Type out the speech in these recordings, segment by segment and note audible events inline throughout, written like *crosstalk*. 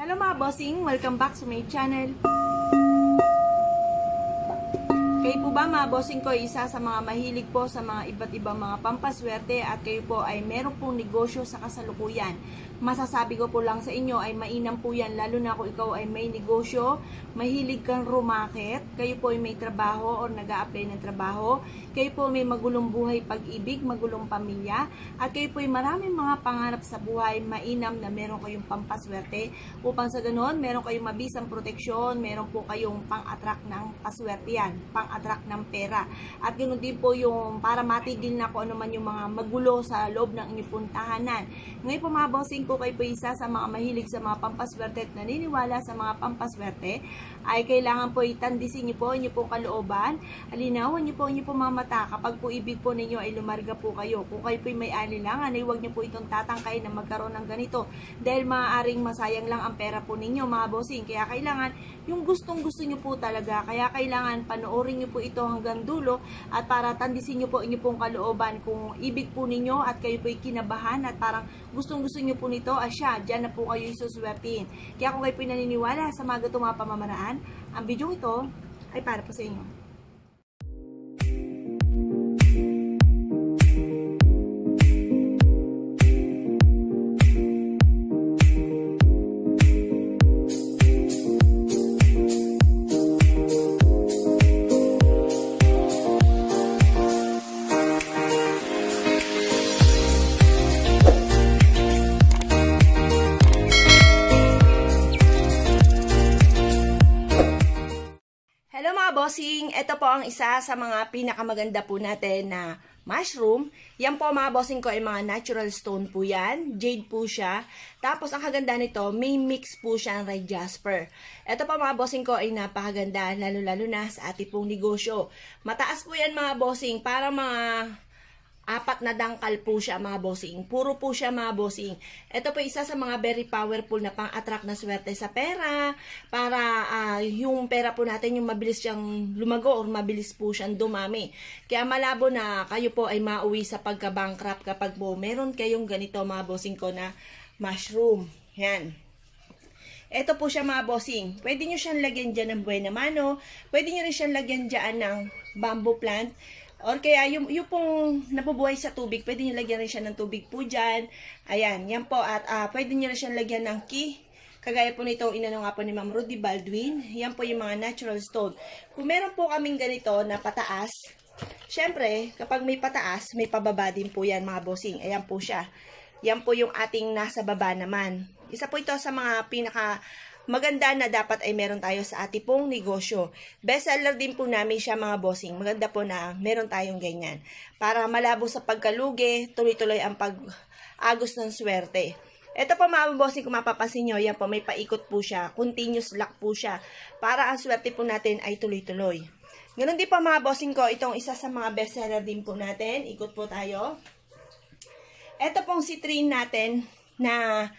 Hello mga bossing! Welcome back sa my channel. Kayo po ba mga bossing ko isa sa mga mahilig po sa mga iba't ibang mga pampaswerte at kayo po ay meron pong negosyo sa kasalukuyan masasabi ko po lang sa inyo ay mainam po yan lalo na kung ikaw ay may negosyo, mahilig kang rumakit, kayo po ay may trabaho or nag apply ng trabaho, kayo po may magulong buhay pag-ibig, magulong pamilya, at kayo po ay maraming mga pangarap sa buhay, mainam na meron kayong pampaswerte upang sa ganun, meron kayong mabisang proteksyon, meron po kayong pang-attract ng paswerte yan, pang-attract ng pera. At ganun din po yung para matigil na kung ano man yung mga magulo sa loob ng inyong puntahanan. Ngayon po mga bossing po kayo po isa sa mga mahilig sa mga pampaswerte at naniniwala sa mga pampaswerte ay kailangan po itandisin niyo po inyo pong kalooban. Alinawan niyo po inyo pong mamata. mata. Kapag po ibig po ninyo ay lumarga po kayo. Kung kayo po may alilangan ay huwag niyo po itong tatangkay na magkaroon ng ganito. Dahil maaaring masayang lang ang pera po ninyo mga bossing. Kaya kailangan yung gustong gusto niyo po talaga. Kaya kailangan panoorin niyo po ito hanggang dulo at para tandisin niyo po inyo pong kalooban kung ibig po ninyo at kayo po kinabahan at parang gustong gusto niyo po nito asya, dyan na po kayo isuswertin. Kaya kung kayo po naniniwala sa mga gatong mga pamamaraan, naman, ang video ito ay para po sa inyo. bossing, ito po ang isa sa mga pinakamaganda po natin na mushroom. Yan po mga bossing ko ay mga natural stone po yan. Jade po siya. Tapos ang kaganda nito, may mix po siya ng red jasper. Ito po mga bossing ko ay napakaganda lalo-lalo na sa ating pong negosyo. Mataas po yan mga bossing para mga Apat na dangkal po siya mga bossing. Puro po siya mga bossing. Ito po isa sa mga very powerful na pang-attract na swerte sa pera para uh, yung pera po natin yung mabilis siyang lumago or mabilis po siyang dumami. Kaya malabo na kayo po ay mauwi sa pagka-bankrupt kapag po meron kayong ganito mga bossing ko na mushroom. Yan. Ito po siya mga bossing. Pwede nyo siyang lagyan dyan ng buena mano. Pwede nyo rin siyang lagyan dyan ng bamboo plant. Or kaya yung, yung pong nabubuhay sa tubig, pwede nyo lagyan rin siya ng tubig po dyan. Ayan, yan po. At uh, pwede nyo rin siya lagyan ng key. Kagaya po nito, inano nga po ni Ma'am Rudy Baldwin. Yan po yung mga natural stone. Kung meron po kaming ganito na pataas, syempre, kapag may pataas, may pababa din po yan mga bossing. Ayan po siya. Yan po yung ating nasa baba naman. Isa po ito sa mga pinaka maganda na dapat ay meron tayo sa ating pong negosyo. Best seller din po namin siya mga bossing. Maganda po na meron tayong ganyan. Para malabo sa pagkalugi, tuloy-tuloy ang pag-agos ng swerte. Ito po mga bossing, kung mapapansin nyo, yan po, may paikot po siya. Continuous luck po siya. Para ang swerte po natin ay tuloy-tuloy. Ganun din po mga bossing ko, itong isa sa mga bestseller din po natin. Ikot po tayo. Ito pong si Trin natin na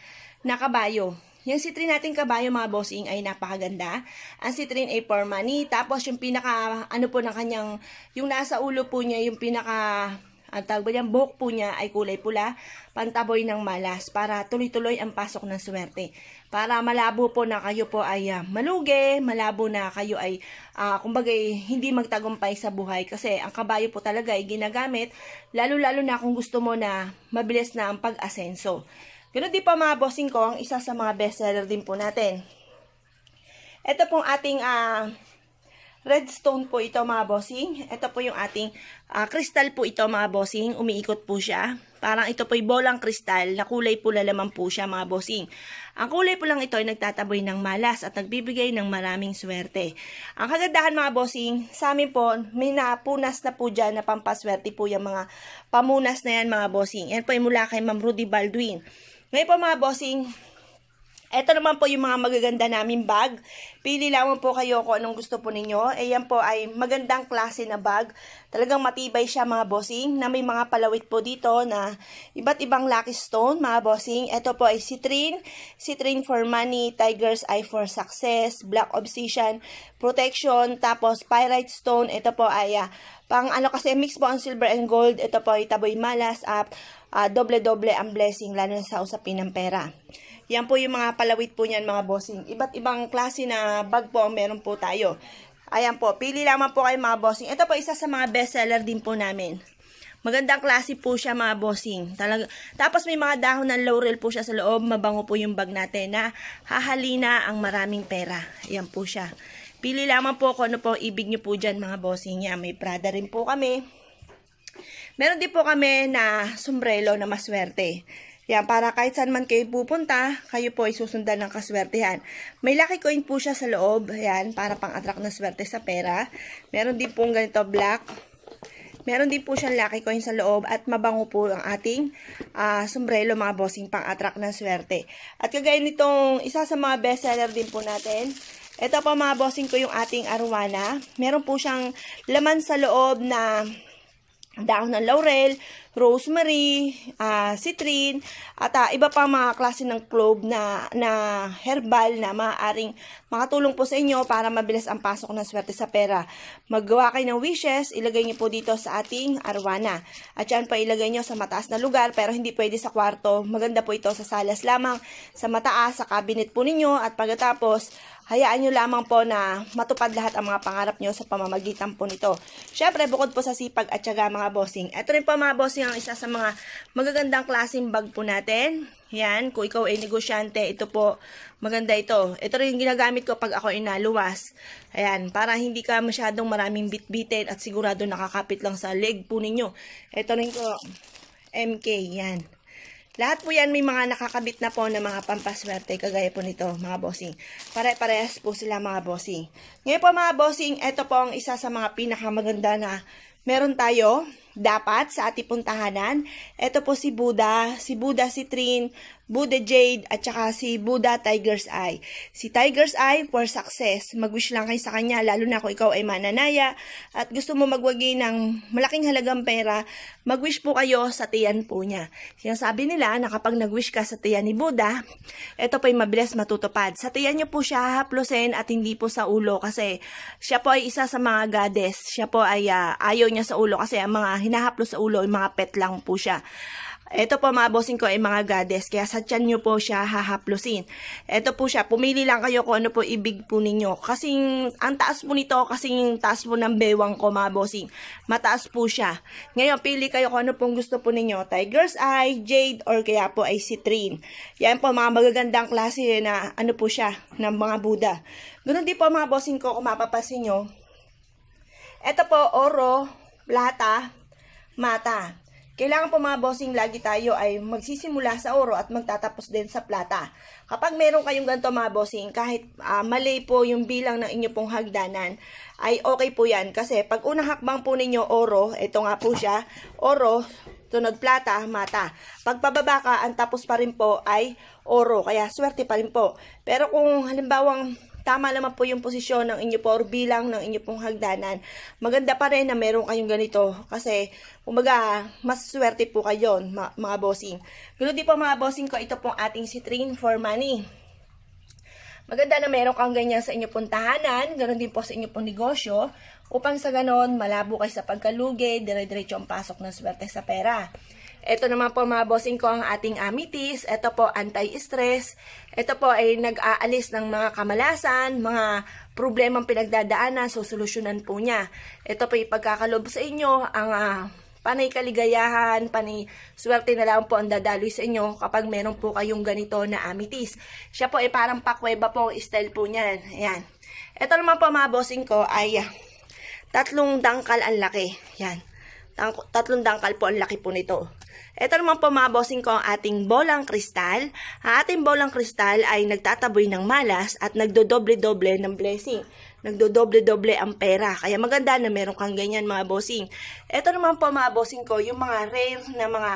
nakabayo. Yung Trin nating kabayo mga bossing ay napakaganda. Ang si Trin ay for money. Tapos yung pinaka, ano po ng kanyang, yung nasa ulo po niya, yung pinaka, ang tawag ba niyan, buhok po niya ay kulay pula, pantaboy ng malas para tuloy-tuloy ang pasok ng swerte. Para malabo po na kayo po ay uh, malugi, malabo na kayo ay, uh, kumbaga, hindi magtagumpay sa buhay. Kasi ang kabayo po talaga ay ginagamit, lalo-lalo na kung gusto mo na mabilis na ang pag-asenso. Ganun din pa mga bossing ko, ang isa sa mga bestseller din po natin. Ito pong ating uh, redstone po ito mga bossing. Ito po yung ating uh, crystal po ito mga bossing. Umiikot po siya. Parang ito po yung bolang crystal na kulay pula lamang po siya mga bossing. Ang kulay po lang ito ay nagtataboy ng malas at nagbibigay ng maraming swerte. Ang kagandahan mga bossing, sa amin po, may napunas na po dyan na pampaswerte po yung mga pamunas na yan mga bossing. Yan po ay mula kay Ma'am Rudy Baldwin. Ngayon po mga bossing, ito naman po yung mga magaganda namin bag. Pili lamang po kayo kung anong gusto po ninyo. Ayan eh, po ay magandang klase na bag. Talagang matibay siya mga bossing na may mga palawit po dito na iba't ibang lucky stone mga bossing. Ito po ay citrine, citrine for money, tiger's eye for success, black obsidian, protection, tapos pyrite stone. Ito po ay uh, pang ano kasi mix po ang silver and gold. Ito po ay taboy malas, up, uh, ah, uh, ah, doble-doble ang blessing, lalo na sa usapin ng pera. Yan po yung mga palawit po niyan mga bossing. Iba't ibang klase na bag po ang meron po tayo. Ayan po, pili lamang po kayo mga bossing. Ito po isa sa mga bestseller din po namin. Magandang klase po siya mga bossing. Talaga. Tapos may mga dahon ng laurel po siya sa loob. Mabango po yung bag natin na hahalina ang maraming pera. Ayan po siya. Pili lamang po kung ano po ibig niyo po dyan mga bossing niya. May Prada rin po kami. Meron din po kami na sombrelo na maswerte. Yan, para kahit saan man kayo pupunta, kayo po ay susundan ng kaswertehan. May lucky coin po siya sa loob. Yan, para pang-attract ng swerte sa pera. Meron din pong ganito black. Meron din po siyang lucky coin sa loob at mabango po ang ating uh, ah, sombrero mga bossing pang-attract ng swerte. At kagaya nitong isa sa mga bestseller din po natin, ito pa mga bossing ko yung ating arwana. Meron po siyang laman sa loob na dahon ng laurel, rosemary, uh, citrine, at uh, iba pa mga klase ng clove na, na herbal na maaaring makatulong po sa inyo para mabilis ang pasok ng swerte sa pera. Maggawa kayo ng wishes, ilagay niyo po dito sa ating arwana. At yan pa ilagay niyo sa mataas na lugar pero hindi pwede sa kwarto. Maganda po ito sa salas lamang, sa mataas, sa cabinet po ninyo at pagkatapos hayaan nyo lamang po na matupad lahat ang mga pangarap nyo sa pamamagitan po nito. Siyempre, bukod po sa sipag at syaga mga mga bossing. Ito rin po mga bossing ang isa sa mga magagandang klaseng bag po natin. Yan, kung ikaw ay negosyante, ito po, maganda ito. Ito rin yung ginagamit ko pag ako ay naluwas. Ayan, para hindi ka masyadong maraming bitbitin at sigurado nakakapit lang sa leg po ninyo. Ito rin ko, MK, yan. Lahat po yan may mga nakakabit na po na mga pampaswerte kagaya po nito mga bossing. Pare-parehas po sila mga bossing. Ngayon po mga bossing, ito po ang isa sa mga pinakamaganda na meron tayo dapat sa ating puntahanan. Ito po si Buddha, si Buddha, si Trin, Buda Jade at saka si Buda Tiger's Eye. Si Tiger's Eye for success. Mag-wish lang kayo sa kanya lalo na kung ikaw ay mananaya at gusto mo magwagi ng malaking halagang pera, mag-wish po kayo sa tiyan po niya. Sinasabi nila na kapag nag-wish ka sa tiyan ni Buda, ito po ay mabilis matutupad. Sa tiyan niyo po siya haplusin at hindi po sa ulo kasi siya po ay isa sa mga goddess. Siya po ay uh, ayaw niya sa ulo kasi ang mga hinahaplos sa ulo ay mga pet lang po siya. Ito po mga bossing ko ay mga goddess, kaya sa tiyan nyo po siya hahaplusin. Ito po siya, pumili lang kayo kung ano po ibig po ninyo. Kasing, ang taas po nito, kasing taas po ng bewang ko mga bossing. Mataas po siya. Ngayon, pili kayo kung ano pong gusto po ninyo. Tiger's Eye, Jade, or kaya po ay Citrine. Yan po mga magagandang klase na ano po siya, ng mga Buddha. Ganun din po mga bossing ko, kung mapapansin nyo. Ito po, oro, plata, mata. Kailangan po mga bossing, lagi tayo ay magsisimula sa oro at magtatapos din sa plata. Kapag meron kayong ganito mga bossing, kahit uh, mali po yung bilang ng inyo pong hagdanan, ay okay po yan. Kasi pag unang hakbang po ninyo oro, ito nga po siya, oro, tunod plata, mata. Pag pababa ka, ang tapos pa rin po ay oro. Kaya swerte pa rin po. Pero kung halimbawang tama naman po yung posisyon ng inyo po bilang ng inyo pong hagdanan. Maganda pa rin na meron kayong ganito kasi umaga mas swerte po kayo mga, bossing. Pero di po mga bossing ko ito pong ating citrine for money. Maganda na meron kang ganyan sa inyo pong tahanan, ganoon din po sa inyo pong negosyo, upang sa ganon malabo kay sa pagkalugi, dire-diretso ang pasok ng swerte sa pera. Ito naman po mga bossing ko ang ating amethyst. Ito po anti-stress. Ito po ay nag-aalis ng mga kamalasan, mga problemang pinagdadaanan, so susolusyonan po niya. Ito po ipagkakalob sa inyo ang uh, panay kaligayahan, panay swerte na lang po ang dadaloy sa inyo kapag meron po kayong ganito na amethyst. Siya po ay parang pakweba po style po niyan. Ayan. Ito naman po mga bossing ko ay ah, tatlong dangkal ang laki. Yan. Tatlong dangkal po ang laki po nito. Ito naman po mga bossing ko ang ating bolang kristal. Ang ating bolang kristal ay nagtataboy ng malas at nagdodoble-doble ng blessing. Nagdodoble-doble ang pera. Kaya maganda na meron kang ganyan mga bossing. Ito naman po mga bossing ko yung mga rare na mga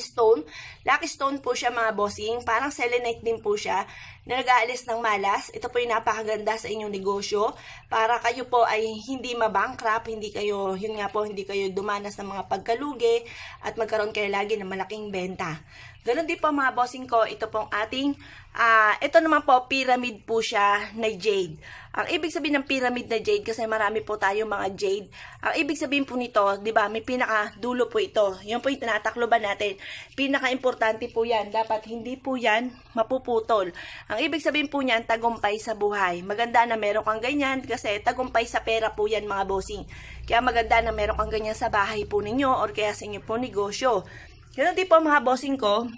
stone. Lucky stone po siya mga bossing. Parang selenite din po siya na nag-aalis ng malas. Ito po yung napakaganda sa inyong negosyo para kayo po ay hindi mabankrupt, hindi kayo, yun nga po, hindi kayo dumanas ng mga pagkalugi at magkaroon kayo lagi ng malaking benta. Ganon din po mga bossing ko, ito pong ating, uh, ito naman po, pyramid po siya na jade. Ang ibig sabihin ng pyramid na jade, kasi marami po tayo mga jade, ang ibig sabihin po nito, di ba, may pinaka dulo po ito. Yan po yung tinatakloban natin. Pinaka-importante po yan. Dapat hindi po yan mapuputol. Ang ibig sabihin po niyan, tagumpay sa buhay. Maganda na meron kang ganyan, kasi tagumpay sa pera po yan mga bossing. Kaya maganda na meron kang ganyan sa bahay po ninyo, or kaya sa inyo po negosyo. Ganun din po mga bossing ko,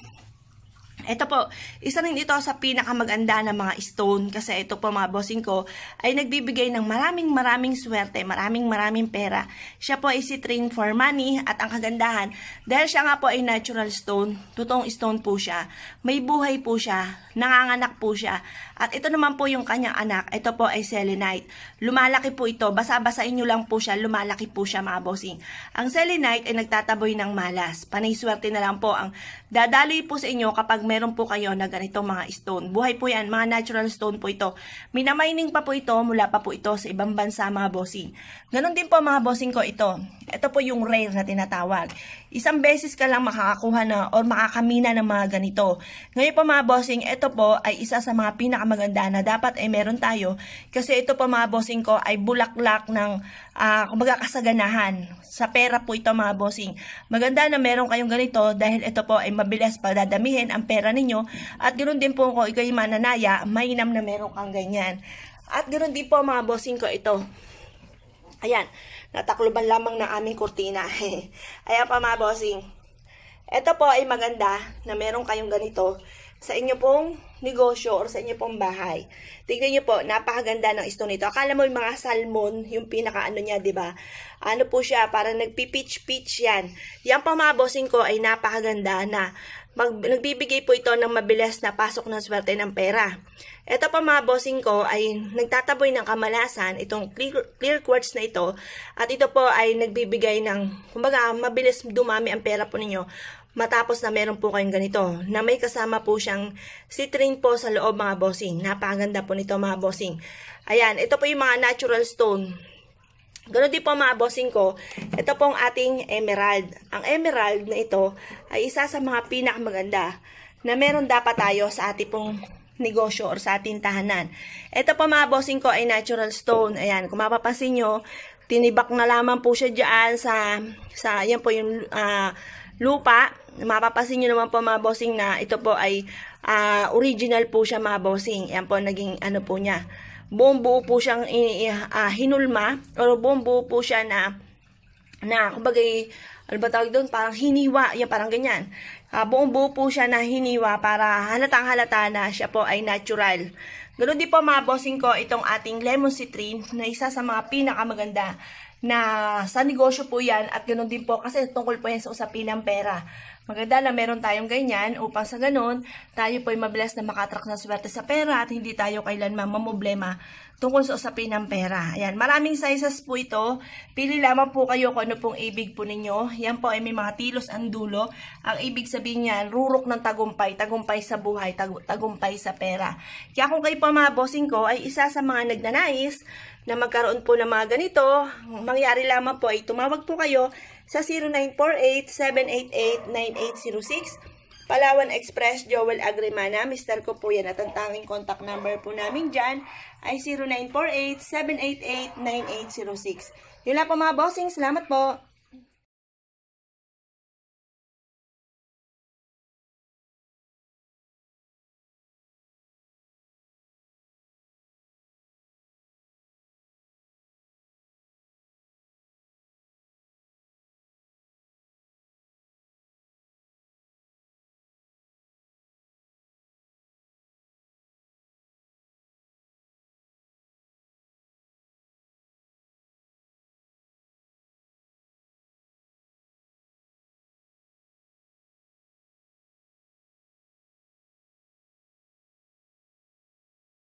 ito po, isa rin ito sa pinakamaganda ng mga stone kasi ito po mga bossing ko ay nagbibigay ng maraming maraming swerte, maraming maraming pera. Siya po ay si Train for Money at ang kagandahan, dahil siya nga po ay natural stone, totoong stone po siya, may buhay po siya, nanganganak po siya. At ito naman po yung kanyang anak, ito po ay selenite. Lumalaki po ito, basa-basa inyo lang po siya, lumalaki po siya mga bossing. Ang selenite ay nagtataboy ng malas, panay swerte na lang po ang dadaloy po sa inyo kapag may meron po kayo na ganitong mga stone. Buhay po yan, mga natural stone po ito. Minamining pa po ito, mula pa po ito sa ibang bansa mga bossing. Ganon din po mga bossing ko ito. Ito po yung rare na tinatawag. Isang beses ka lang makakakuha na or makakamina ng mga ganito. Ngayon po mga bossing, ito po ay isa sa mga pinakamaganda na dapat ay meron tayo kasi ito po mga bossing ko ay bulaklak ng uh, kumbaga kasaganahan. Sa pera po ito mga bossing. Maganda na meron kayong ganito dahil ito po ay mabilis padadamihin ang pera ninyo. At ganoon din po kung ikaw'y mananaya, mainam na meron kang ganyan. At ganoon din po mga bossing ko ito. Ayan, natakloban lamang ng aming kurtina. *laughs* Ayan pa mga bossing. Ito po ay maganda na meron kayong ganito sa inyo pong negosyo or sa inyo pong bahay. Tignan nyo po, napakaganda ng isto nito. Akala mo yung mga salmon, yung pinakaano niya, di ba? Ano po siya, parang nagpipitch-pitch yan. Yan pamabosing ko ay napakaganda na mag, nagbibigay po ito ng mabilis na pasok ng swerte ng pera. Ito pa mga bossing ko ay nagtataboy ng kamalasan itong clear, clear quartz na ito at ito po ay nagbibigay ng kumbaga mabilis dumami ang pera po ninyo matapos na meron po kayong ganito na may kasama po siyang citrine po sa loob mga bossing. Napaganda po nito mga bossing. Ayan, ito po yung mga natural stone. Ganun din po mga bossing ko, ito pong ating emerald. Ang emerald na ito ay isa sa mga pinakamaganda na meron dapat tayo sa ating pong negosyo or sa ating tahanan. Ito po mga bossing ko ay natural stone. Ayan, kung mapapansin nyo, tinibak na lamang po siya dyan sa, sa ayan po yung uh, lupa. Mapapasin nyo naman po mga bossing na ito po ay uh, original po siya mga bossing. Yan po naging ano po niya. Buong buo po siyang uh, hinulma or buong buo po siya na na kumbaga eh, ano ba tawag doon? Parang hiniwa. Yan, parang ganyan. Uh, buong buo po siya na hiniwa para halatang halata na siya po ay natural. Ganun din po mga bossing ko itong ating lemon citrine na isa sa mga pinakamaganda na sa negosyo po yan at ganun din po kasi tungkol po yan sa usapin ng pera. Maganda na meron tayong ganyan upang sa ganoon tayo po ay mabless na makatrack ng swerte sa pera at hindi tayo kailanman mamoblema tungkol sa usapin ng pera. Ayan, maraming sizes po ito. Pili lamang po kayo kung ano pong ibig po ninyo. Yan po ay may mga tilos ang dulo. Ang ibig sabihin niyan, rurok ng tagumpay, tagumpay sa buhay, tag tagumpay sa pera. Kaya kung kayo po mga bossing ko ay isa sa mga nagnanais na magkaroon po ng mga ganito, mangyari lamang po ay tumawag po kayo sa 0948-788-9806 Palawan Express, Joel Agrimana. Mr. ko po yan. At ang tanging contact number po namin dyan ay 0948-788-9806. Yun lang po mga bossing. Salamat po.